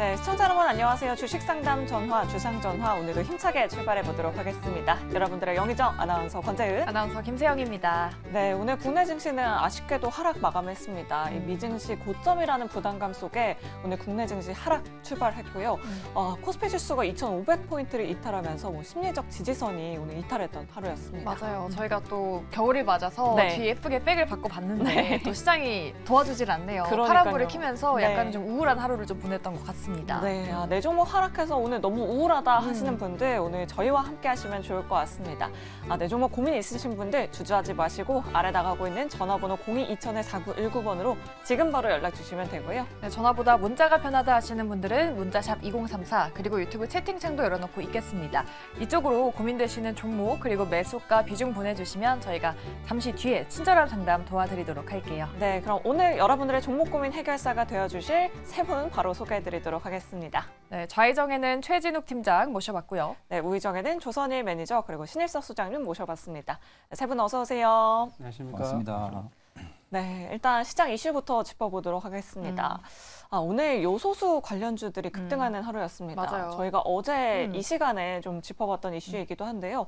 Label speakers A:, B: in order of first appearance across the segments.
A: 네, 시청자 여러분 안녕하세요. 주식상담 전화, 주상전화 오늘도 힘차게 출발해 보도록 하겠습니다. 여러분들의 영의정 아나운서 권재은 아나운서 김세영입니다. 네, 오늘 국내 증시는 아쉽게도 하락 마감했습니다. 이 음. 미증시 고점이라는 부담감 속에 오늘 국내 증시 하락 출발했고요. 음. 어, 코스피 지수가 2,500포인트를 이탈하면서 뭐 심리적 지지선이 오늘 이탈했던 하루였습니다. 맞아요. 저희가
B: 또 겨울을 맞아서 네. 뒤
A: 예쁘게 백을 받고 봤는데 네. 또 시장이 도와주질 않네요. 파란불을 키면서 약간 네. 좀 우울한 하루를 좀 보냈던 것 같습니다. 같습니다. 네, 아, 내 네 종목 하락해서 오늘 너무 우울하다 음. 하시는 분들 오늘 저희와 함께 하시면 좋을 것 같습니다. 아, 내 네 종목 고민 있으신 분들 주저하지 마시고 아래 나가고 있는 전화번호 022000-4919번으로 지금 바로 연락 주시면 되고요. 네, 전화보다 문자가 편하다
B: 하시는 분들은 문자샵 2034 그리고 유튜브 채팅창도 열어놓고 있겠습니다. 이쪽으로 고민되시는 종목 그리고 매수가 비중 보내주시면 저희가 잠시 뒤에 친절한 상담
A: 도와드리도록 할게요. 네, 그럼 오늘 여러분들의 종목 고민 해결사가 되어주실 세 분 바로 소개해드리도록 보도록 하겠습니다. 네, 좌의정에는 최진욱 팀장 모셔봤고요. 네, 우의정에는 조선일 매니저 그리고 신일석 소장님 모셔봤습니다. 세 분 어서 오세요.
C: 안녕하십니까. 반갑습니다.
A: 네, 일단 시장 이슈부터 짚어보도록 하겠습니다. 음. 아, 오늘 요소수 관련주들이 음. 급등하는 음. 하루였습니다. 맞아요. 저희가 어제 음. 이 시간에 좀 짚어봤던 이슈이기도 음. 한데요.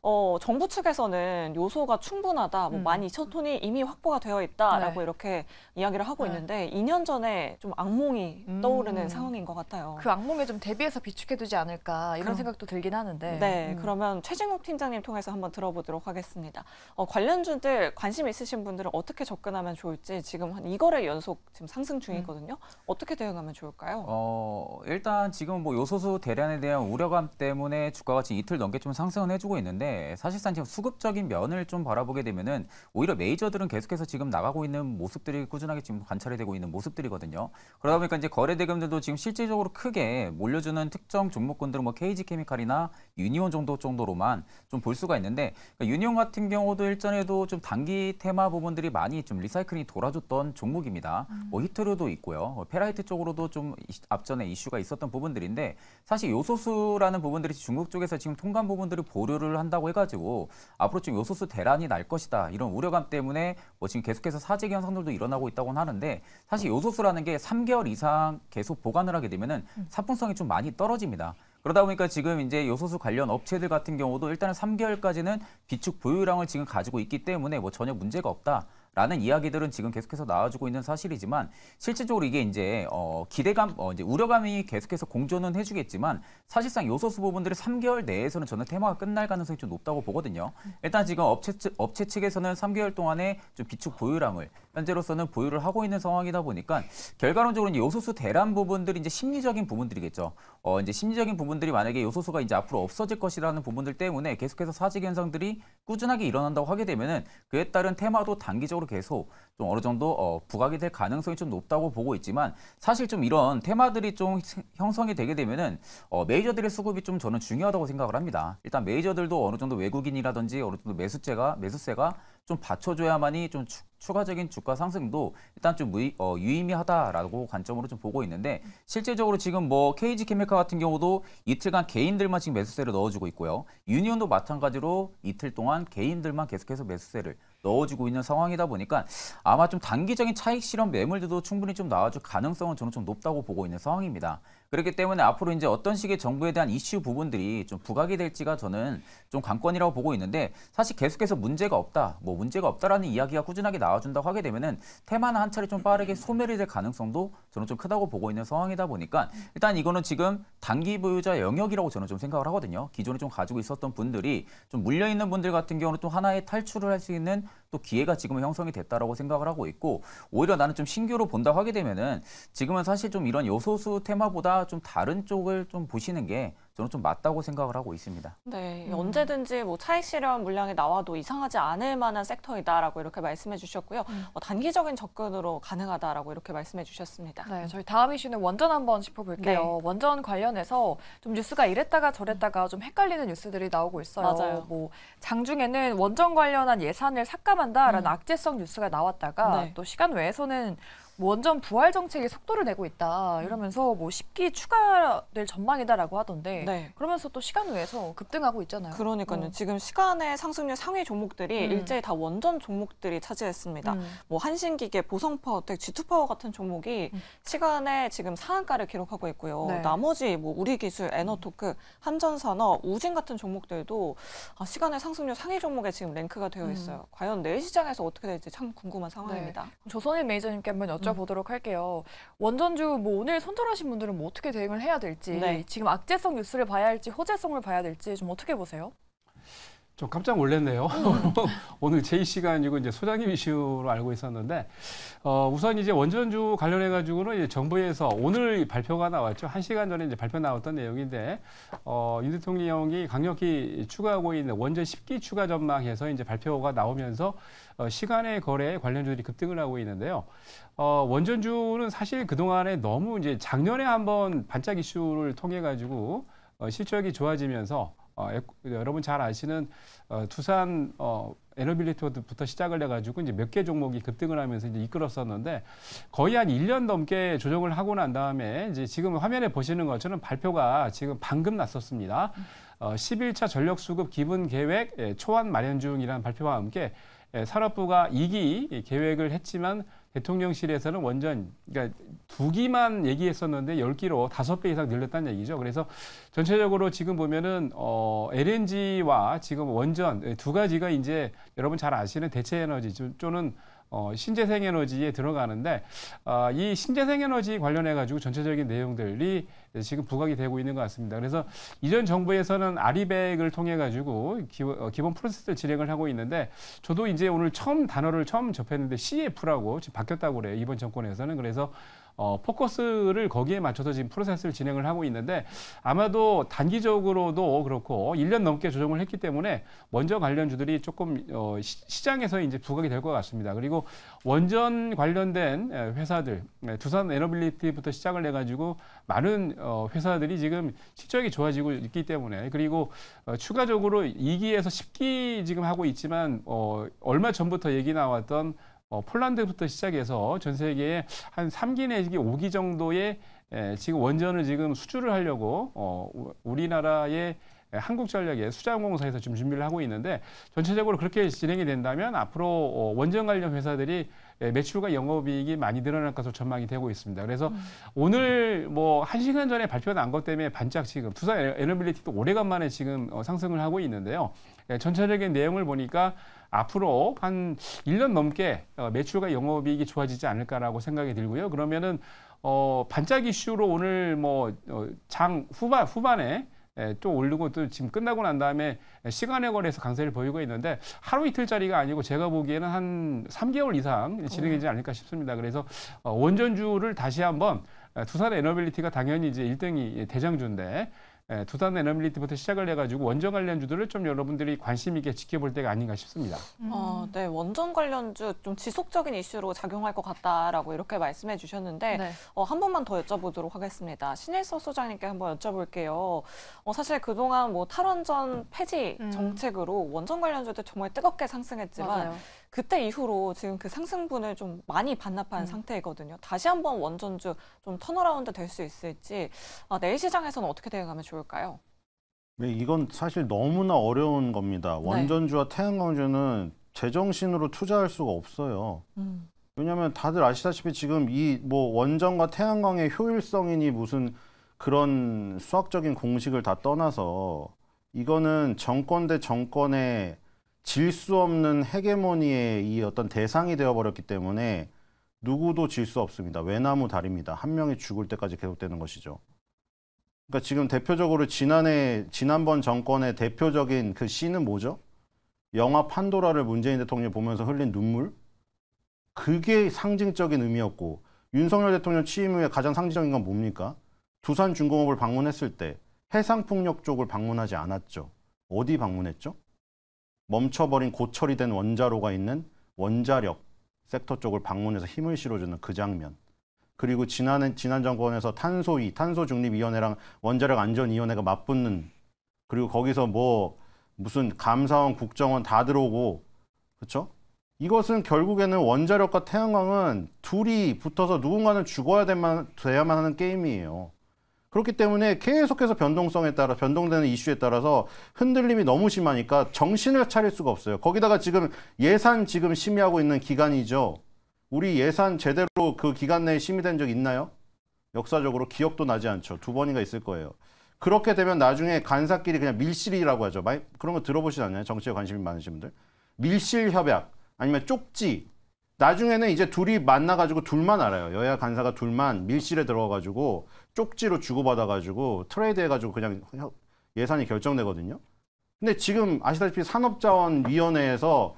A: 어, 정부 측에서는 요소가 충분하다, 뭐 12,000톤이 음. 이미 확보가 되어 있다라고 네. 이렇게 이야기를 하고 네. 있는데 2년 전에 좀 악몽이 떠오르는 상황인
B: 것 같아요. 그 악몽에 좀 대비해서 비축해두지 않을까 이런 그럼. 생각도 들긴 하는데. 네,
A: 그러면 최진욱 팀장님 통해서 한번 들어보도록 하겠습니다. 어, 관련주들 관심 있으신 분들은 어떻게 접근하면 좋을지 지금 한 2거래 연속 지금 상승 중이거든요. 어떻게 대응하면 좋을까요?
C: 어, 일단 지금 뭐 요소수 대란에 대한 우려감 때문에 주가가 지금 이틀 넘게 좀 상승을 해주고 있는데 사실상 지금 수급적인 면을 좀 바라보게 되면은 오히려 메이저들은 계속해서 지금 나가고 있는 모습들이 꾸준하게 지금 관찰이 되고 있는 모습들이거든요. 그러다 보니까 이제 거래 대금들도 지금 실질적으로 크게 몰려주는 특정 종목군들은 뭐 KG 케미칼이나 유니온 정도 정도로만 좀 볼 수가 있는데 그러니까 유니온 같은 경우도 일전에도 좀 단기 테마 부분들이 많이 좀 리사이클이 돌아줬던 종목입니다. 음. 뭐 히트류도 있고요. 뭐 페라이트 쪽으로도 좀 앞전에 이슈가 있었던 부분들인데 사실 요소수라는 부분들이 중국 쪽에서 지금 통관 부분들을 보류를 한다고 해가지고 앞으로 좀 요소수 대란이 날 것이다 이런 우려감 때문에 뭐 지금 계속해서 사재 기 현상들도 일어나고 있다고는 하는데 사실 요소수라는 게 3개월 이상 계속 보관을 하게 되면은 음. 사품성이 좀 많이 떨어집니다. 그러다 보니까 지금 이제 요소수 관련 업체들 같은 경우도 일단은 3개월까지는 비축 보유량을 지금 가지고 있기 때문에 뭐 전혀 문제가 없다. 라는 이야기들은 지금 계속해서 나와주고 있는 사실이지만 실질적으로 이게 이제 어, 기대감, 어, 이제 우려감이 계속해서 공존은 해주겠지만 사실상 요소수 부분들이 3개월 내에서는 저는 테마가 끝날 가능성이 좀 높다고 보거든요. 일단 지금 업체, 업체 측에서는 3개월 동안에 좀 비축 보유량을 현재로서는 보유를 하고 있는 상황이다 보니까 결과론적으로는 요소수 대란 부분들이 이제 심리적인 부분들이겠죠. 어, 이제 심리적인 부분들이 만약에 요소수가 이제 앞으로 없어질 것이라는 부분들 때문에 계속해서 사직 현상들이 꾸준하게 일어난다고 하게 되면은 그에 따른 테마도 단기적으로 안으로 계속 좀 어느 정도 어, 부각이 될 가능성이 좀 높다고 보고 있지만 사실 좀 이런 테마들이 좀 형성이 되게 되면은 어, 메이저들의 수급이 좀 저는 중요하다고 생각을 합니다. 일단 메이저들도 어느 정도 외국인이라든지 어느 정도 매수세가 매수세가 좀 받쳐줘야만이 좀 추, 추가적인 주가 상승도 일단 좀 무의, 어, 유의미하다라고 관점으로 좀 보고 있는데 실제적으로 지금 뭐 KG 케미카 같은 경우도 이틀간 개인들만 지금 매수세를 넣어주고 있고요. 유니온도 마찬가지로 이틀 동안 개인들만 계속해서 매수세를 넣어주고 있는 상황이다 보니까 아마 좀 단기적인 차익 실현 매물들도 충분히 좀 나와줄 가능성은 저는 좀 높다고 보고 있는 상황입니다. 그렇기 때문에 앞으로 이제 어떤 식의 정부에 대한 이슈 부분들이 좀 부각이 될지가 저는 좀 관건이라고 보고 있는데 사실 계속해서 문제가 없다, 뭐 문제가 없다라는 이야기가 꾸준하게 나와준다고 하게 되면은 테마나 한 차례 좀 빠르게 소멸이 될 가능성도 저는 좀 크다고 보고 있는 상황이다 보니까 일단 이거는 지금 단기 보유자 영역이라고 저는 좀 생각을 하거든요. 기존에 좀 가지고 있었던 분들이 좀 물려 있는 분들 같은 경우는 또 하나의 탈출을 할 수 있는 또 기회가 지금 형성이 됐다라고 생각을 하고 있고 오히려 나는 좀 신규로 본다고 하게 되면은 지금은 사실 좀 이런 요소수 테마보다 좀 다른 쪽을 좀 보시는 게 저는 좀 맞다고 생각을 하고 있습니다.
A: 네, 음. 언제든지 뭐 차익 실현 물량이 나와도 이상하지 않을 만한 섹터이다라고 이렇게 말씀해 주셨고요. 음. 어, 단기적인 접근으로 가능하다라고 이렇게 말씀해 주셨습니다. 네, 저희
B: 다음 이슈는 원전 한번 짚어볼게요. 네. 원전 관련해서 좀 뉴스가 이랬다가 저랬다가 좀 헷갈리는 뉴스들이 나오고 있어요. 맞아요. 뭐 장중에는 원전 관련한 예산을 삭감한다라는 음. 악재성 뉴스가 나왔다가 네. 또 시간 외에서는 원전 부활 정책이 속도를 내고 있다 음. 이러면서 뭐
A: 10기 추가될 전망이다라고 하던데 네. 그러면서 또 시간 외에서 급등하고 있잖아요. 그러니까요. 음. 지금 시간의 상승률 상위 종목들이 음. 일제히 다 원전 종목들이 차지했습니다. 음. 뭐 한신기계, 보성파워텍, G2파워 같은 종목이 음. 시간에 지금 상한가를 기록하고 있고요. 네. 나머지 뭐 우리기술, 에너토크, 음. 한전산업, 우진 같은 종목들도 아, 시간의 상승률 상위 종목에 지금 랭크가 되어 있어요. 과연 내일 시장에서 어떻게 될지 참 궁금한 상황입니다. 네. 조선일 메이저님께 한번 여쭤 여쭤보도록 할게요. 원전주 뭐 오늘 선전하신 분들은
B: 뭐 어떻게 대응을 해야 될지 네. 지금 악재성 뉴스를 봐야 할지 호재성을 봐야 될지 좀 어떻게 보세요?
D: 좀 깜짝 놀랐네요. 음. 오늘 제이 시간이고 이제 소장님 이슈로 알고 있었는데 어, 우선 이제 원전주 관련해 가지고는 이제 정부에서 오늘 발표가 나왔죠. 한 시간 전에 이제 발표 나왔던 내용인데 어, 윤 대통령이 강력히 추가하고 있는 원전 10기 추가 전망해서 이제 발표가 나오면서 어, 시간의 거래 관련주들이 급등을 하고 있는데요. 어, 원전주는 사실 그 동안에 너무 이제 작년에 한 번 반짝 이슈를 통해 가지고 어, 실적이 좋아지면서 어, 여러분 잘 아시는 어, 두산 어, 에너빌리티부터 시작을 해가지고 이제 몇 개 종목이 급등을 하면서 이제 이끌었었는데 거의 한 1년 넘게 조정을 하고 난 다음에 이제 지금 화면에 보시는 것처럼 발표가 지금 방금 났었습니다. 어, 11차 전력 수급 기본 계획 예, 초안 마련 중이라는 발표와 함께 예, 산업부가 2기 계획을 했지만 대통령실에서는 원전 그러니까 두 기만 얘기했었는데 열 기로 다섯 배 이상 늘렸다는 얘기죠. 그래서 전체적으로 지금 보면은 어 LNG와 지금 원전 두 가지가 이제 여러분 잘 아시는 대체 에너지 또는 어, 신재생 에너지에 들어가는데 어, 이 신재생 에너지 관련해 가지고 전체적인 내용들이 지금 부각이 되고 있는 것 같습니다. 그래서 이전 정부에서는 아리백을 통해 가지고 어, 기본 프로세스를 진행을 하고 있는데 저도 이제 오늘 처음 단어를 처음 접했는데 CF라고 지금 바뀌었다고 그래요. 이번 정권에서는 그래서 어, 포커스를 거기에 맞춰서 지금 프로세스를 진행을 하고 있는데 아마도 단기적으로도 그렇고 1년 넘게 조정을 했기 때문에 원전 관련주들이 조금 어, 시, 시 장에서 이제 부각이 될 것 같습니다. 그리고 원전 관련된 회사들 두산 에너빌리티부터 시작을 해가지고 많은 어, 회사들이 지금 실적이 좋아지고 있기 때문에 그리고 어, 추가적으로 2기에서 10기 지금 하고 있지만 어, 얼마 전부터 얘기 나왔던 어, 폴란드부터 시작해서 전 세계에 한 3기 내지 5기 정도의 에, 지금 원전을 지금 수주를 하려고 어, 우리나라의 한국전력의 수자원공사에서 지금 준비를 하고 있는데 전체적으로 그렇게 진행이 된다면 앞으로 어, 원전 관련 회사들이 매출과 영업이익이 많이 늘어날 것으로 전망이 되고 있습니다. 그래서 음. 오늘 뭐 한 시간 전에 발표 난것 때문에 반짝 지금 투자 에너빌리티도 오래간만에 지금 어, 상승을 하고 있는데요. 예, 전체적인 내용을 보니까 앞으로 한 1년 넘게 어, 매출과 영업이익이 좋아지지 않을까라고 생각이 들고요. 그러면은 어 반짝 이슈로 오늘 뭐장 어, 후반 후반에 예, 또 오르고 또 지금 끝나고 난 다음에 시간에 걸해서 강세를 보이고 있는데 하루 이틀짜리가 아니고 제가 보기에는 한 3개월 이상 진행되지 않을까 싶습니다. 그래서 어, 원전주를 다시 한번 두산 에너빌리티가 당연히 이제 1등이 예, 대장주인데 예, 두산 에너빌리티부터 시작을 해가지고 원전 관련주들을 좀 여러분들이 관심 있게 지켜볼 때가 아닌가 싶습니다.
A: 음. 어, 네, 원전 관련주 좀 지속적인 이슈로 작용할 것 같다라고 이렇게 말씀해 주셨는데 네. 어, 한 번만 더 여쭤보도록 하겠습니다. 신일서 소장님께 한번 여쭤볼게요. 어, 사실 그동안 뭐 탈원전 폐지 음. 정책으로 원전 관련주들 정말 뜨겁게 상승했지만 맞아요. 그때 이후로 지금 그 상승분을 좀 많이 반납한 음. 상태이거든요. 다시 한번 원전주 좀 턴어라운드 될 수 있을지 아, 내일 시장에서는 어떻게 되어가면 좋을까요?
E: 네, 이건 사실 너무나 어려운 겁니다. 네. 원전주와 태양광주는 제정신으로 투자할 수가 없어요. 음. 왜냐하면 다들 아시다시피 지금 이 뭐 원전과 태양광의 효율성이니 무슨 그런 수학적인 공식을 다 떠나서 이거는 정권 대 정권의 질수 없는 헤게모니의 이 어떤 대상이 되어버렸기 때문에 누구도 질 수 없습니다. 외나무 달입니다. 한 명이 죽을 때까지 계속되는 것이죠. 그러니까 지금 대표적으로 지난해 지난번 정권의 대표적인 그 씬은 뭐죠? 영화 판도라를 문재인 대통령이 보면서 흘린 눈물. 그게 상징적인 의미였고 윤석열 대통령 취임 후에 가장 상징적인 건 뭡니까? 두산 중공업을 방문했을 때 해상풍력 쪽을 방문하지 않았죠. 어디 방문했죠? 멈춰버린 고철이 된 원자로가 있는 원자력 섹터 쪽을 방문해서 힘을 실어주는 그 장면. 그리고 지난 해 지난 정권에서 탄소위, 탄소중립위원회랑 원자력 안전위원회가 맞붙는 그리고 거기서 뭐 무슨 감사원, 국정원 다 들어오고 그쵸 이것은 결국에는 원자력과 태양광은 둘이 붙어서 누군가는 죽어야 되만, 돼야만 하는 게임이에요. 그렇기 때문에 계속해서 변동성에 따라 변동되는 이슈에 따라서 흔들림이 너무 심하니까 정신을 차릴 수가 없어요. 거기다가 지금 예산 지금 심의하고 있는 기간이죠. 우리 예산 제대로 그 기간 내에 심의된 적 있나요? 역사적으로 기억도 나지 않죠. 두 번인가 있을 거예요. 그렇게 되면 나중에 간사끼리 그냥 밀실이라고 하죠. 많이, 그런 거 들어보시지 않나요? 정치에 관심이 많으신 분들. 밀실 협약 아니면 쪽지. 나중에는 이제 둘이 만나가지고 둘만 알아요. 여야 간사가 둘만 밀실에 들어가가지고 쪽지로 주고받아가지고 트레이드 해가지고 그냥 예산이 결정되거든요. 근데 지금 아시다시피 산업자원위원회에서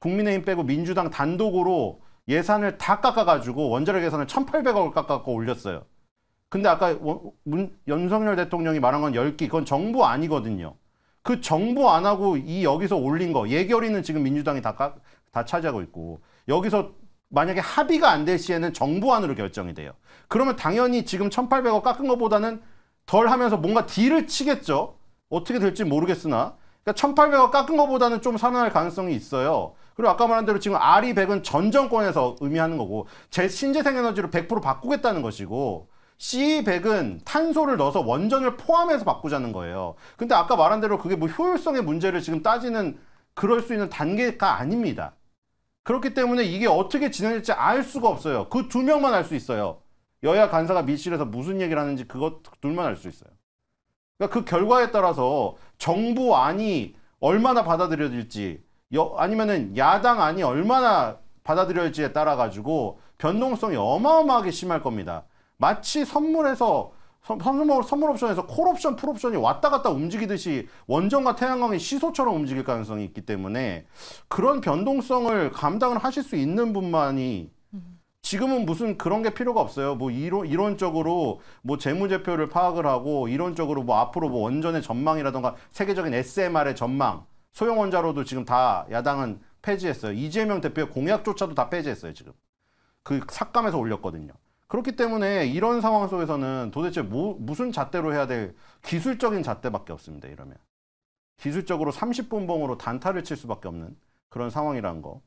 E: 국민의힘 빼고 민주당 단독으로 예산을 다 깎아가지고 원자력 예산을 1,800억을 깎아서 올렸어요. 근데 아까 문, 윤석열 대통령이 말한 건 10기, 그건 정부 아니거든요. 그 정부 안 하고 이 여기서 올린 거, 예결위는 지금 민주당이 다, 다 차지하고 있고, 여기서 만약에 합의가 안 될 시에는 정부안으로 결정이 돼요. 그러면 당연히 지금 1800억 깎은 것보다는 덜 하면서 뭔가 딜을 치겠죠. 어떻게 될지 모르겠으나 그러니까 1800억 깎은 것보다는 좀살아할 가능성이 있어요. 그리고 아까 말한 대로 지금 R이 100은 전 정권에서 의미하는 거고 제 신재생 에너지로 100% 바꾸겠다는 것이고 C100은 탄소를 넣어서 원전을 포함해서 바꾸자는 거예요. 근데 아까 말한 대로 그게 뭐 효율성의 문제를 지금 따지는 그럴 수 있는 단계가 아닙니다. 그렇기 때문에 이게 어떻게 진행될지 알 수가 없어요. 그 두 명만 알 수 있어요. 여야 간사가 밀실에서 무슨 얘기를 하는지 그것 둘만 알 수 있어요. 그러니까 그 결과에 따라서 정부안이 얼마나 받아들여질지 여, 아니면은 야당안이 얼마나 받아들여질지에 따라 가지고 변동성이 어마어마하게 심할 겁니다. 마치 선물에서 선물, 선물 옵션에서 콜 옵션, 풀 옵션이 왔다 갔다 움직이듯이 원전과 태양광이 시소처럼 움직일 가능성이 있기 때문에 그런 변동성을 감당을 하실 수 있는 분만이 지금은 무슨 그런 게 필요가 없어요. 뭐 이론, 이론적으로 뭐 재무제표를 파악을 하고 이론적으로 뭐 앞으로 뭐 원전의 전망이라던가 세계적인 SMR의 전망 소형원자로도 지금 다 야당은 폐지했어요. 이재명 대표의 공약조차도 다 폐지했어요, 지금. 그 삭감해서 올렸거든요. 그렇기 때문에 이런 상황 속에서는 도대체 뭐, 무슨 잣대로 해야 될 기술적인 잣대밖에 없습니다. 이러면 기술적으로 30분봉으로 단타를 칠 수밖에 없는 그런 상황이라는 거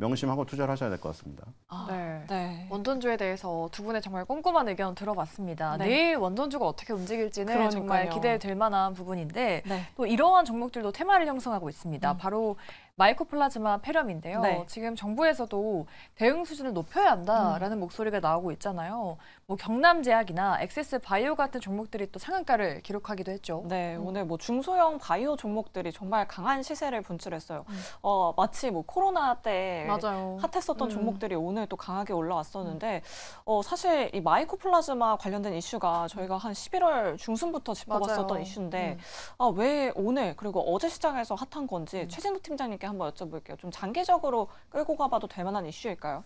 E: 명심하고 투자를 하셔야 될 것 같습니다.
B: 아, 네. 네. 네. 원전주에 대해서 두 분의 정말 꼼꼼한 의견 들어봤습니다. 네. 내일 원전주가 어떻게 움직일지는 그러니까요. 정말 기대될 만한 부분인데 네. 또 이러한 종목들도 테마를 형성하고 있습니다. 음. 바로 마이코플라즈마 폐렴인데요. 네. 지금 정부에서도 대응 수준을 높여야 한다라는 음. 목소리가 나오고 있잖아요. 뭐 경남제약이나 엑세스 바이오 같은
A: 종목들이 또 상한가를 기록하기도 했죠. 네, 음. 오늘 뭐 중소형 바이오 종목들이 정말 강한 시세를 분출했어요. 음. 어, 마치 뭐 코로나 때 맞아요. 핫했었던 음. 종목들이 오늘 또 강하게 올라왔었는데 음. 어, 사실 이 마이코플라즈마 관련된 이슈가 저희가 한 11월 중순부터 짚어봤었던 맞아요. 이슈인데 음. 아, 왜 오늘 그리고 어제 시장에서 핫한 건지 최진우 팀장님께 한번 여쭤볼게요. 좀 장기적으로 끌고 가봐도 될 만한 이슈일까요?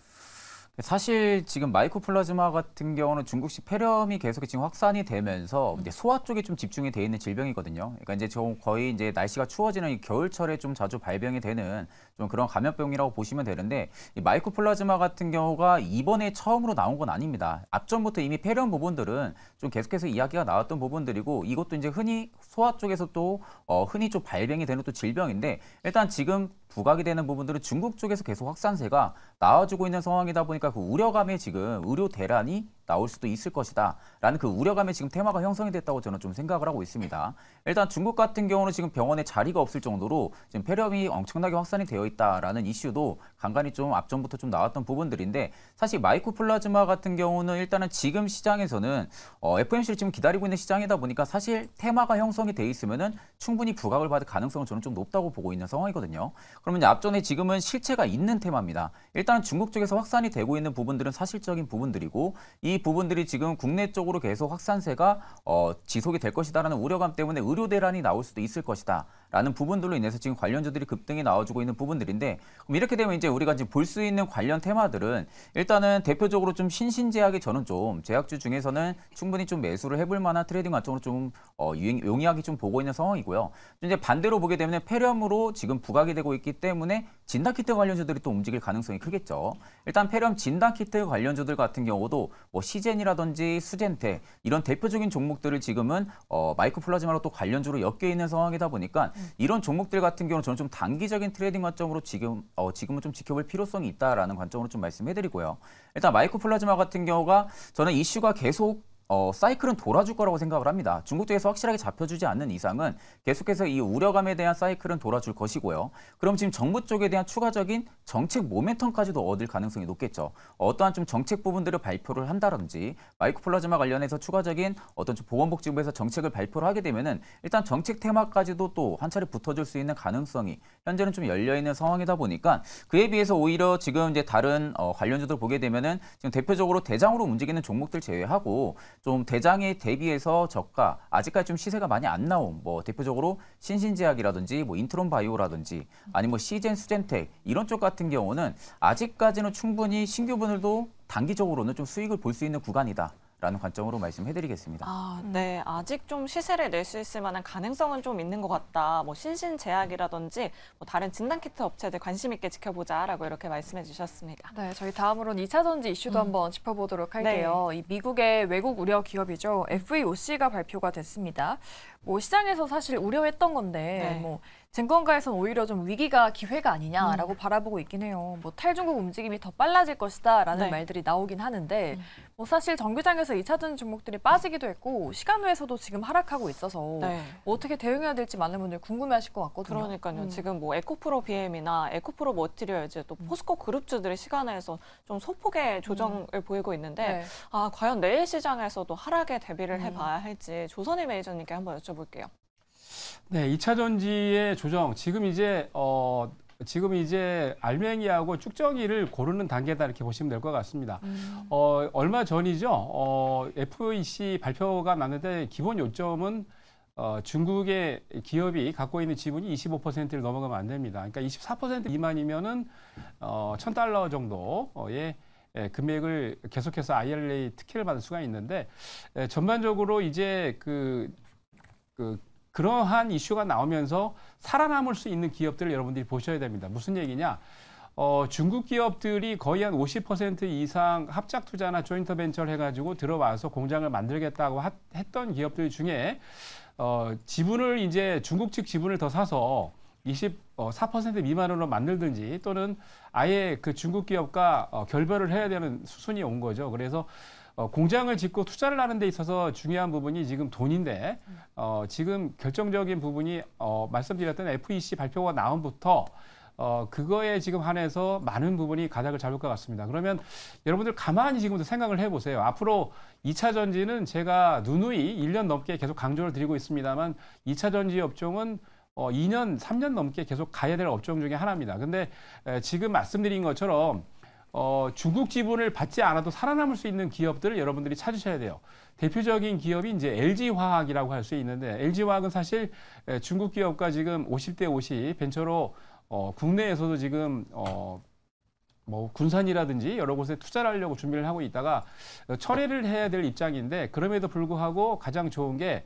C: 사실 지금 마이코플라즈마 같은 경우는 중국식 폐렴이 계속 지금 확산이 되면서 이제 소아 쪽에 좀 집중이 돼 있는 질병이거든요. 그러니까 이제 거의 이제 날씨가 추워지는 겨울철에 좀 자주 발병이 되는 좀 그런 감염병이라고 보시면 되는데 이 마이코플라즈마 같은 경우가 이번에 처음으로 나온 건 아닙니다. 앞전부터 이미 폐렴 부분들은 좀 계속해서 이야기가 나왔던 부분들이고 이것도 이제 흔히 소아 쪽에서 또 어, 흔히 좀 발병이 되는 또 질병인데 일단 지금 부각이 되는 부분들은 중국 쪽에서 계속 확산세가 나와주고 있는 상황이다 보니까 그 우려감에 지금 의료 대란이 나올 수도 있을 것이다. 라는 그 우려감에 지금 테마가 형성이 됐다고 저는 좀 생각을 하고 있습니다. 일단 중국 같은 경우는 지금 병원에 자리가 없을 정도로 지금 폐렴이 엄청나게 확산이 되어 있다라는 이슈도 간간히 좀 앞전부터 좀 나왔던 부분들인데 사실 마이코플라즈마 같은 경우는 일단은 지금 시장에서는 어, FMC를 지금 기다리고 있는 시장이다 보니까 사실 테마가 형성이 돼 있으면은 충분히 부각을 받을 가능성은 저는 좀 높다고 보고 있는 상황이거든요. 그러면 이제 앞전에 지금은 실체가 있는 테마입니다. 일단 중국 쪽에서 확산이 되고 있는 부분들은 사실적인 부분들이고 이 부분들이 지금 국내 쪽으로 계속 확산세가 어, 지속이 될 것이다라는 우려감 때문에 의료 대란이 나올 수도 있을 것이다라는 부분들로 인해서 지금 관련주들이 급등이 나와주고 있는 부분들인데 그럼 이렇게 되면 이제 우리가 지금 볼 수 있는 관련 테마들은 일단은 대표적으로 좀 신신제약이 저는 좀 제약주 중에서는 충분히 좀 매수를 해볼 만한 트레이딩 관점으로 좀 어, 유행, 용이하게 좀 보고 있는 상황이고요. 이제 반대로 보게 되면 폐렴으로 지금 부각이 되고 있기 때문에 진단키트 관련주들이 또 움직일 가능성이 크겠죠. 일단 폐렴 진단키트 관련주들 같은 경우도 뭐 시젠이라든지 수젠테 이런 대표적인 종목들을 지금은 어, 마이크플라즈마로또 관련주로 엮여 있는 상황이다 보니까 음. 이런 종목들 같은 경우는 저는 좀 단기적인 트레이딩 관점으로 지금 어, 지금은 좀 지켜볼 필요성이 있다라는 관점으로 좀 말씀해드리고요. 일단 마이크플라즈마 같은 경우가 저는 이슈가 계속 어, 사이클은 돌아줄 거라고 생각을 합니다. 중국 쪽에서 확실하게 잡혀주지 않는 이상은 계속해서 이 우려감에 대한 사이클은 돌아줄 것이고요. 그럼 지금 정부 쪽에 대한 추가적인 정책 모멘텀까지도 얻을 가능성이 높겠죠. 어떠한 좀 정책 부분들을 발표를 한다든지 마이크플라즈마 관련해서 추가적인 어떤 좀 보건복지부에서 정책을 발표를 하게 되면은 일단 정책 테마까지도 또 한 차례 붙어줄 수 있는 가능성이 현재는 좀 열려 있는 상황이다 보니까 그에 비해서 오히려 지금 이제 다른 어, 관련주들 보게 되면은 지금 대표적으로 대장으로 움직이는 종목들 제외하고 좀 대장에 대비해서 저가 아직까지 좀 시세가 많이 안 나온 뭐 대표적으로 신신제약이라든지 뭐 인트론바이오라든지 아니면 뭐 시젠 수젠텍 이런 쪽 같은 경우는 아직까지는 충분히 신규분들도 단기적으로는 좀 수익을 볼 수 있는 구간이다. 라는 관점으로 말씀해드리겠습니다.
A: 아, 네, 아직 좀 시세를 낼 수 있을 만한 가능성은 좀 있는 것 같다. 뭐 신신제약이라든지 뭐 다른 진단키트 업체들 관심 있게 지켜보자라고 이렇게 말씀해 주셨습니다.
B: 네, 저희 다음으로는 2차전지 이슈도 음. 한번 짚어보도록 할게요. 네.
A: 이 미국의
B: 외국 우려 기업이죠. FEOC가 발표가 됐습니다. 뭐 시장에서 사실 우려했던 건데 네. 뭐 증권가에선 오히려 좀 위기가 기회가 아니냐라고 음. 바라보고 있긴 해요. 뭐 탈중국 움직임이 더 빨라질 것이다라는 네. 말들이 나오긴 하는데 음. 뭐 사실 정규장에서 이차전 종목들이 빠지기도 했고 시간
A: 외에서도 지금 하락하고 있어서 네. 뭐 어떻게 대응해야 될지 많은 분들 궁금해하실 것 같거든요. 그러니까요. 음. 지금 뭐 에코프로 BM이나 에코프로 머티리얼즈 또 음. 포스코 그룹주들의 시간에서 외좀 소폭의 음. 조정을 보이고 있는데 네. 아 과연 내일 시장에서도 하락에 대비를 음. 해봐야 할지 조선희 매니저님께 한번 여쭤볼게요.
D: 네, 2차 전지의 조정. 지금 이제 어 지금 이제 알맹이하고 쭉정이를 고르는 단계다 이렇게 보시면 될 것 같습니다. 음. 어 얼마 전이죠. 어 FEC 발표가 났는데 기본 요점은 어, 중국의 기업이 갖고 있는 지분이 25%를 넘어가면 안 됩니다. 그러니까 24% 미만이면은 어, 1,000달러 정도의 예, 금액을 계속해서 IRA 특혜를 받을 수가 있는데 예, 전반적으로 이제 그, 그 그러한 이슈가 나오면서 살아남을 수 있는 기업들을 여러분들이 보셔야 됩니다. 무슨 얘기냐? 어, 중국 기업들이 거의 한 50% 이상 합작 투자나 조인터 벤처를 해가지고 들어와서 공장을 만들겠다고 하, 했던 기업들 중에 어, 지분을 이제 중국 측 지분을 더 사서 24% 어, 미만으로 만들든지 또는 아예 그 중국 기업과 어, 결별을 해야 되는 수순이 온 거죠. 그래서 어, 공장을 짓고 투자를 하는 데 있어서 중요한 부분이 지금 돈인데 어, 지금 결정적인 부분이 어, 말씀드렸던 FEC 발표가 나온부터 어, 그거에 지금 한해서 많은 부분이 가닥을 잡을 것 같습니다. 그러면 여러분들 가만히 지금부터 생각을 해보세요. 앞으로 2차 전지는 제가 누누이 1년 넘게 계속 강조를 드리고 있습니다만 2차 전지 업종은 어, 2년, 3년 넘게 계속 가야 될 업종 중에 하나입니다. 근데 에, 지금 말씀드린 것처럼 어, 중국 지분을 받지 않아도 살아남을 수 있는 기업들을 여러분들이 찾으셔야 돼요. 대표적인 기업이 이제 LG화학이라고 할 수 있는데 LG화학은 사실 중국 기업과 지금 50대 50 벤처로 어, 국내에서도 지금 어, 뭐 군산이라든지 여러 곳에 투자를 하려고 준비를 하고 있다가 어, 철회를 해야 될 입장인데 그럼에도 불구하고 가장 좋은 게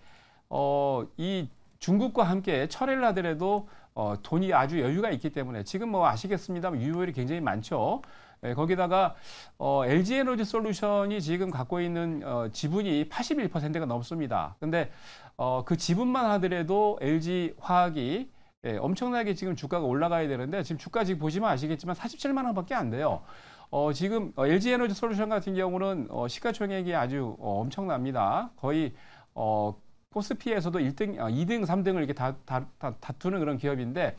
D: 어, 이 중국과 함께 철회를 하더라도 어, 돈이 아주 여유가 있기 때문에 지금 뭐 아시겠습니다만 유효율이 굉장히 많죠. 예, 거기다가 어, LG 에너지 솔루션이 지금 갖고 있는 어, 지분이 81%가 넘습니다. 근데 어, 그 지분만 하더라도 LG 화학이 예, 엄청나게 지금 주가가 올라가야 되는데 지금 주가 지금 보시면 아시겠지만 47만 원밖에 안 돼요. 어, 지금 LG 어, 에너지 솔루션 같은 경우는 어, 시가총액이 아주 어, 엄청납니다. 거의 어, 코스피에서도 1등, 2등, 아, 3등을 이렇게 다, 다, 다, 다투는 그런 기업인데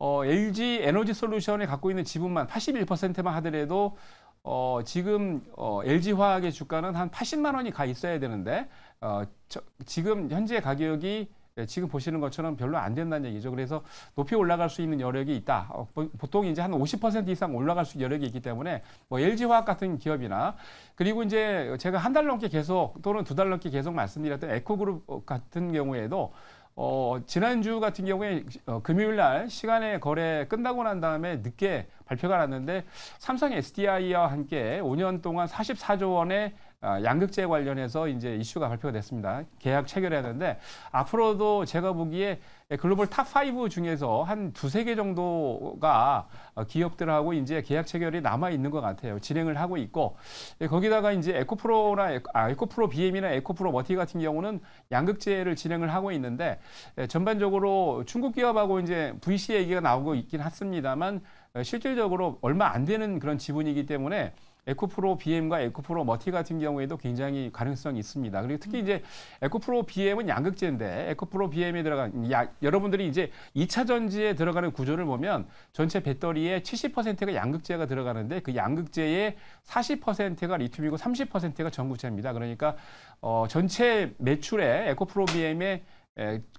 D: 어, LG 에너지 솔루션이 갖고 있는 지분만 81%만 하더라도 어, 지금 어, LG 화학의 주가는 한 80만 원이 가 있어야 되는데 어, 저, 지금 현재 가격이 예, 지금 보시는 것처럼 별로 안 된다는 얘기죠. 그래서 높이 올라갈 수 있는 여력이 있다. 어, 보통 이제 한 50% 이상 올라갈 수 여력이 있기 때문에 뭐 LG화학 같은 기업이나 그리고 이제 제가 한 달 넘게 계속 또는 두 달 넘게 계속 말씀드렸던 에코그룹 같은 경우에도 어, 지난주 같은 경우에 어, 금요일 날 시간의 거래 끝나고 난 다음에 늦게 발표가 났는데 삼성 SDI와 함께 5년 동안 44조 원의 아, 양극재 관련해서 이제 이슈가 발표가 됐습니다. 계약 체결해야 되는데 앞으로도 제가 보기에 글로벌 탑5 중에서 한 두세 개 정도가 기업들하고 이제 계약 체결이 남아 있는 것 같아요. 진행을 하고 있고 예, 거기다가 이제 에코프로나 아, 에코프로 BM이나 에코프로 머티 같은 경우는 양극재를 진행을 하고 있는데 예, 전반적으로 중국 기업하고 이제 VC 얘기가 나오고 있긴 했습니다만 어, 실질적으로 얼마 안 되는 그런 지분이기 때문에 에코프로 BM과 에코프로 머티 같은 경우에도 굉장히 가능성이 있습니다. 그리고 특히 음. 이제 에코프로 BM은 양극재인데 에코프로 BM에 들어간 야, 여러분들이 이제 2차 전지에 들어가는 구조를 보면 전체 배터리의 70%가 양극재가 들어가는데 그 양극재의 40%가 리튬이고 30%가 전구체입니다. 그러니까 어, 전체 매출에 에코프로 BM의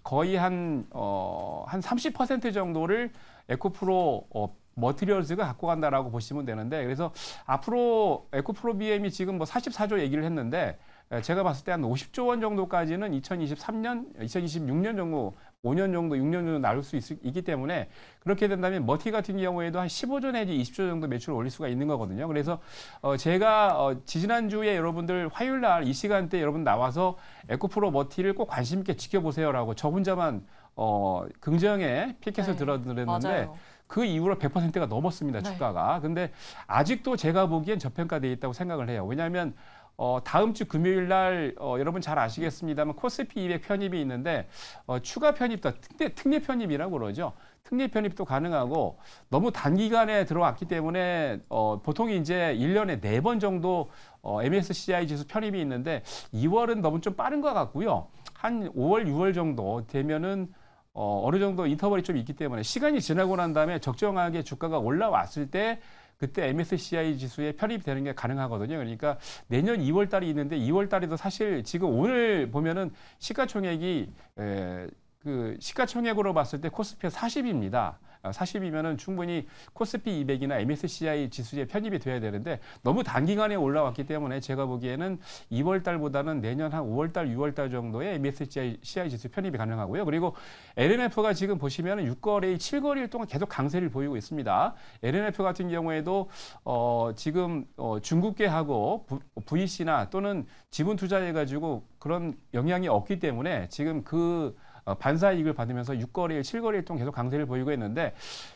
D: 거의 한, 어, 한30% 정도를 에코프로 어, 머티리얼즈가 갖고 간다라고 보시면 되는데 그래서 앞으로 에코프로 b m 이 지금 뭐 44조 얘기를 했는데 제가 봤을 때 한 50조 원 정도까지는 2023년, 2026년 정도, 5년 정도, 6년 정도 나올 수 있, 기 때문에 그렇게 된다면 머티 같은 경우에도 한 15조 내지 20조 정도 매출을 올릴 수가 있는 거거든요. 그래서 어, 제가 어, 지난주에 여러분들 화요일 날 이 시간대 에 여러분 나와서 에코프로 머티를 꼭 관심 있게 지켜보세요라고 저 혼자만 어, 긍정의 피켓을 네, 들어드렸는데 맞아요. 그 이후로 100%가 넘었습니다. 네. 주가가. 근데 아직도 제가 보기엔 저평가돼 있다고 생각을 해요. 왜냐하면 어, 다음 주 금요일 날 어, 여러분 잘 아시겠습니다만 코스피 200 편입이 있는데 어, 추가 편입도 특례, 특례 편입이라고 그러죠. 특례 편입도 가능하고 너무 단기간에 들어왔기 때문에 어, 보통 이제 1년에 4번 정도 어, MSCI 지수 편입이 있는데 2월은 너무 좀 빠른 것 같고요. 한 5월, 6월 정도 되면은 어, 어느 정도 인터벌이 좀 있기 때문에 시간이 지나고 난 다음에 적정하게 주가가 올라왔을 때 그때 MSCI 지수에 편입되는 게 가능하거든요. 그러니까 내년 2월 달이 있는데 2월 달에도 사실 지금 오늘 보면은 시가총액이 에, 그 시가총액으로 봤을 때 코스피가 40입니다. 40이면은 어, 충분히 코스피 200이나 MSCI 지수에 편입이 돼야 되는데 너무 단기간에 올라왔기 때문에 제가 보기에는 2월 달보다는 내년 한 5월 달, 6월 달 정도에 MSCI 지수 편입이 가능하고요. 그리고 LNF가 지금 보시면 6거래일, 7거래일 동안 계속 강세를 보이고 있습니다. LNF 같은 경우에도 어, 지금 어, 중국계하고 VC나 또는 지분 투자해가지고 그런 영향이 없기 때문에 지금 그 어, 반사 이익을 받으면서 6거래일, 7거래일 통 계속 강세를 보이고 있는데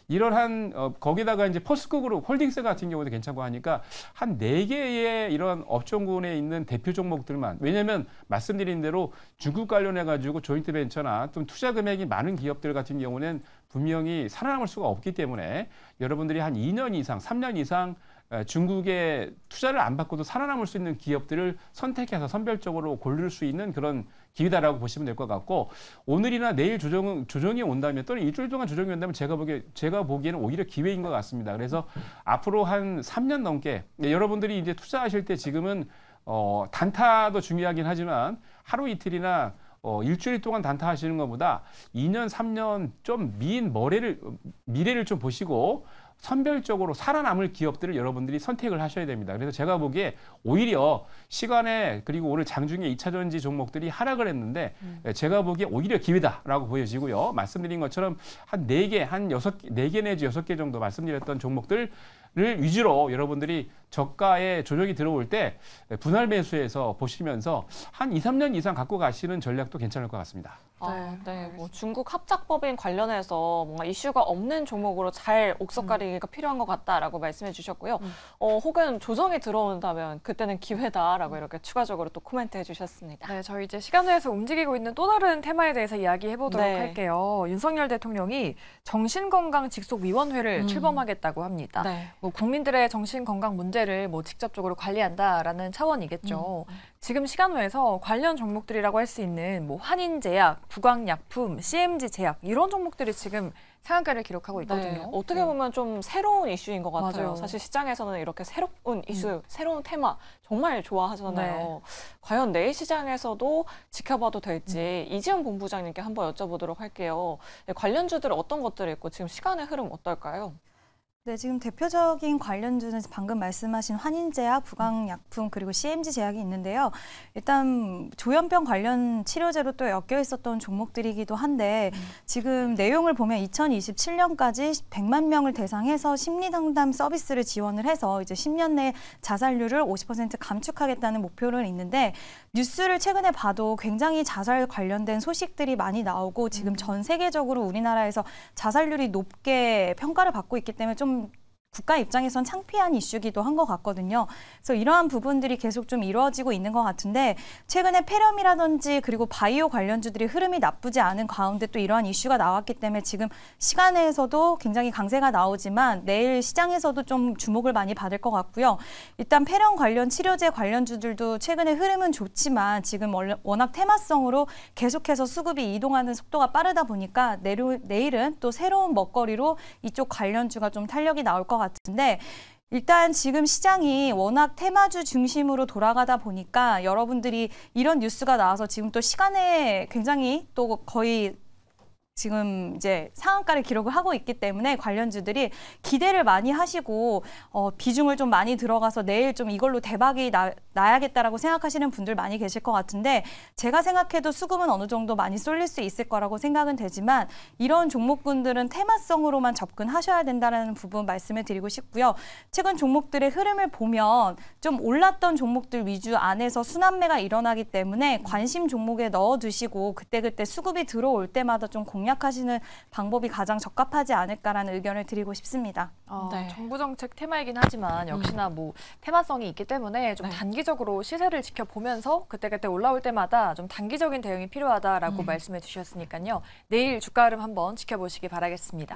D: 이러한 어, 거기다가 이제 포스코 그룹 홀딩스 같은 경우도 괜찮고 하니까 한 4개의 이런 업종군에 있는 대표 종목들만 왜냐면 말씀드린 대로 중국 관련해 가지고 조인트 벤처나 좀 투자 금액이 많은 기업들 같은 경우는 분명히 살아남을 수가 없기 때문에 여러분들이 한 2년 이상, 3년 이상 어, 중국에 투자를 안 받고도 살아남을 수 있는 기업들을 선택해서 선별적으로 고를 수 있는 그런 기회다라고 보시면 될 것 같고 오늘이나 내일 조정 조정이 온다면 또는 일주일 동안 조정이 온다면 제가 보기 제가 보기에는 오히려 기회인 것 같습니다. 그래서 앞으로 한 3년 넘게 네, 여러분들이 이제 투자하실 때 지금은 어, 단타도 중요하긴 하지만 하루 이틀이나 어, 일주일 동안 단타하시는 것보다 2년, 3년 좀 미인 머리를 미래를 좀 보시고 선별적으로 살아남을 기업들을 여러분들이 선택을 하셔야 됩니다. 그래서 제가 보기에 오히려 시간에 그리고 오늘 장중에 2차전지 종목들이 하락을 했는데 음. 예, 제가 보기에 오히려 기회다라고 보여지고요. 말씀드린 것처럼 한4개한6개4개 내지 6개 정도 말씀드렸던 종목들 를 위주로 여러분들이 저가에 조정이 들어올 때 분할 매수해서 보시면서 한 2, 3년 이상 갖고 가시는 전략도 괜찮을 것 같습니다.
A: 아, 네. 네 뭐 중국 합작법인 관련해서 뭔가 이슈가 없는 종목으로 잘 옥석가리기가 음. 필요한 것 같다라고 말씀해 주셨고요. 음. 어, 혹은 조정이 들어온다면 그때는 기회다라고 음. 이렇게 추가적으로 또 코멘트해 주셨습니다. 네, 저희 이제 시간 내에서 움직이고 있는 또 다른 테마에 대해서 이야기해 보도록 네.
B: 할게요. 윤석열 대통령이 정신건강 직속위원회를 음. 출범하겠다고 합니다. 네. 뭐 국민들의 정신건강 문제를 뭐 직접적으로 관리한다라는 차원이겠죠. 음. 지금 시간 외에서 관련 종목들이라고 할 수 있는 뭐환인제약 구강약품, CMG제약 이런 종목들이 지금 상한가를 기록하고 네, 있거든요. 네,
A: 어떻게 보면 네. 좀 새로운 이슈인 것 같아요. 맞아요. 사실 시장에서는 이렇게 새로운 음. 이슈, 음. 새로운 테마 정말 좋아하잖아요. 네. 과연 내일 시장에서도 지켜봐도 될지 음. 이지현 본부장님께 한번 여쭤보도록 할게요. 네, 관련주들 어떤 것들이 있고 지금
F: 시간의 흐름 어떨까요? 네, 지금 대표적인 관련주는 방금 말씀하신 환인제약, 부강약품 그리고 CMG 제약이 있는데요. 일단 조현병 관련 치료제로 또 엮여 있었던 종목들이기도 한데 지금 내용을 보면 2027년까지 100만 명을 대상해서 심리 상담 서비스를 지원을 해서 이제 10년 내 자살률을 50% 감축하겠다는 목표는 있는데 뉴스를 최근에 봐도 굉장히 자살 관련된 소식들이 많이 나오고 지금 전 세계적으로 우리나라에서 자살률이 높게 평가를 받고 있기 때문에 좀 some 국가 입장에선 창피한 이슈기도 한 것 같거든요. 그래서 이러한 부분들이 계속 좀 이루어지고 있는 것 같은데 최근에 폐렴이라든지 그리고 바이오 관련주들이 흐름이 나쁘지 않은 가운데 또 이러한 이슈가 나왔기 때문에 지금 시간에서도 굉장히 강세가 나오지만 내일 시장에서도 좀 주목을 많이 받을 것 같고요. 일단 폐렴 관련 치료제 관련주들도 최근에 흐름은 좋지만 지금 워낙 테마성으로 계속해서 수급이 이동하는 속도가 빠르다 보니까 내일은 또 새로운 먹거리로 이쪽 관련주가 좀 탄력이 나올 것 같아요. 같은데 일단 지금 시장이 워낙 테마주 중심으로 돌아가다 보니까 여러분들이 이런 뉴스가 나와서 지금 또 시간에 굉장히 또 거의 지금 이제 상한가를 기록을 하고 있기 때문에 관련주들이 기대를 많이 하시고 어, 비중을 좀 많이 들어가서 내일 좀 이걸로 대박이 나, 나 야겠다라고 생각하시는 분들 많이 계실 것 같은데 제가 생각해도 수급은 어느 정도 많이 쏠릴 수 있을 거라고 생각은 되지만 이런 종목군들은 테마성으로만 접근하셔야 된다는 부분 말씀을 드리고 싶고요. 최근 종목들의 흐름을 보면 좀 올랐던 종목들 위주 안에서 순환매가 일어나기 때문에 관심 종목에 넣어두시고 그때그때 수급이 들어올 때마다 좀 공. 공략하시는 방법이 가장 적합하지 않을까라는 의견을 드리고 싶습니다. 아, 네.
B: 정부 정책 테마이긴 하지만 역시나 음. 뭐 테마성이 있기 때문에 좀 네. 단기적으로 시세를 지켜보면서 그때그때 올라올 때마다 좀 단기적인 대응이 필요하다라고 음. 말씀해 주셨으니까요. 내일 주가 흐름 한번 지켜보시기 바라겠습니다.